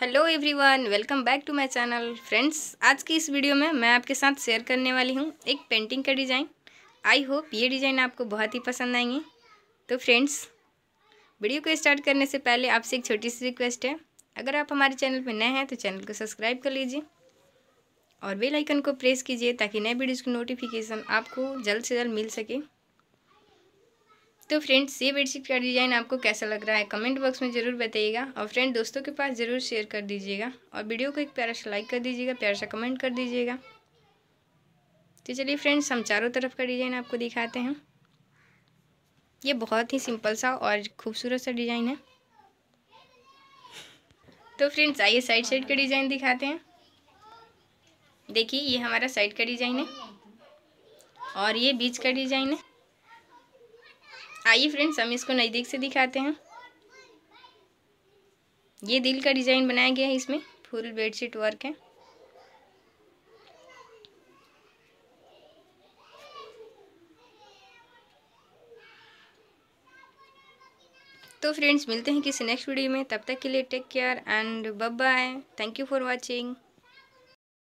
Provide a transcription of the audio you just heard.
hello everyone welcome back to my channel friends आज की इस वीडियो में मैं आपके साथ शेयर करने वाली हूँ एक पेंटिंग का डिज़ाइन आई होप ये डिज़ाइन आपको बहुत ही पसंद आएंगे तो फ्रेंड्स वीडियो को स्टार्ट करने से पहले आपसे एक छोटी सी रिक्वेस्ट है अगर आप हमारे चैनल पर नए हैं तो चैनल को सब्सक्राइब कर लीजिए और बेलाइकन को प्रेस कीजिए ताकि नए वीडियोज़ की नोटिफिकेशन आपको जल्द से जल्द मिल सके तो फ्रेंड्स ये बेडशीट का डिज़ाइन आपको कैसा लग रहा है कमेंट बॉक्स में ज़रूर बताइएगा और फ्रेंड दोस्तों के पास ज़रूर शेयर कर दीजिएगा और वीडियो को एक प्यारा सा लाइक कर दीजिएगा प्यारा सा कमेंट कर दीजिएगा तो चलिए फ्रेंड्स हम चारों तरफ का डिज़ाइन आपको दिखाते हैं ये बहुत ही सिंपल सा और खूबसूरत सा डिज़ाइन है तो फ्रेंड्स आइए साइड साइड का डिज़ाइन दिखाते हैं देखिए ये हमारा साइड का डिज़ाइन है और ये बीच का डिज़ाइन है आइए फ्रेंड्स हम इसको नज़दीक से दिखाते हैं ये दिल का डिज़ाइन बनाया गया है इसमें फुल बेडशीट वर्क है तो फ्रेंड्स मिलते हैं किसी नेक्स्ट वीडियो में तब तक के लिए take care and bye thank you for watching